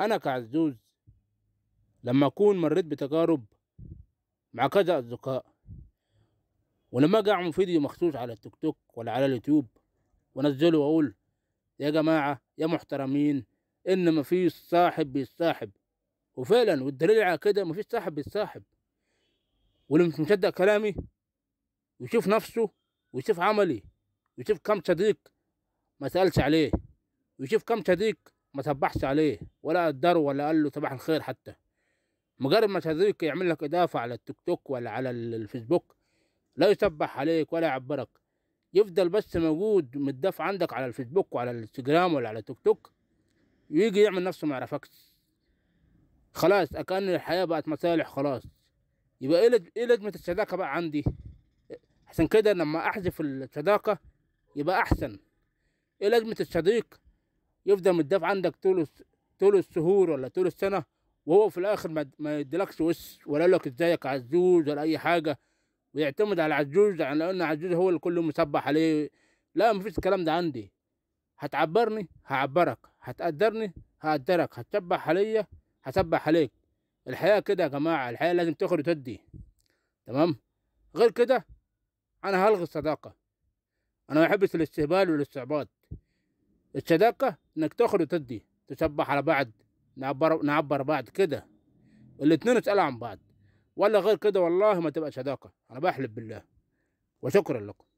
أنا كعزوز لما أكون مريت بتجارب مع كذا أصدقاء ولما أجي أعمل فيديو مخصوص على التيك توك ولا على اليوتيوب وأنزله وأقول يا جماعة يا محترمين إن مفيش صاحب بيتصاحب وفعلا والدليل على كده مفيش صاحب بيتصاحب واللي مش مصدق كلامي يشوف نفسه ويشوف عملي ويشوف كم صديق ما سألش عليه ويشوف كم صديق ما تبحش عليه ولا قدره ولا قال له صباح الخير حتى مجرد ما شذيك يعمل لك إضافة على التيك توك ولا على الفيسبوك لا يسبح عليك ولا يعبرك يفضل بس موجود متدافع عندك على الفيسبوك وعلى الانستجرام ولا على التيك توك ويجي يعمل نفسه ما يعرفكش خلاص أكأن الحياة بقت مصالح خلاص يبقى ايه ايه لازمة الصداقة بقى عندي عشان كده لما احذف الصداقة يبقى احسن ايه لازمة الصديق يفضل متدافع عندك طول طول الشهور ولا طول السنه وهو في الاخر ما يديلكش وش ولا لك ازيك عزوز ولا اي حاجه ويعتمد على عزوز على ان عزوز هو اللي كله مسبح عليه لا مفيش الكلام ده عندي هتعبرني هعبرك هتقدرني هقدرك هتسبح عليا هسبح عليك الحياه كده يا جماعه الحياه لازم تخرج وتدي تمام غير كده انا هلغي الصداقه انا ما بحبش الاستهبال والاستعباط الشداقة إنك تخرج وتدي تسبح على بعض نعبر نعبر بعض كده الاتنين يسألوا عن بعض ولا غير كده والله ما تبقى شداقة أنا بحلف بالله وشكرا لكم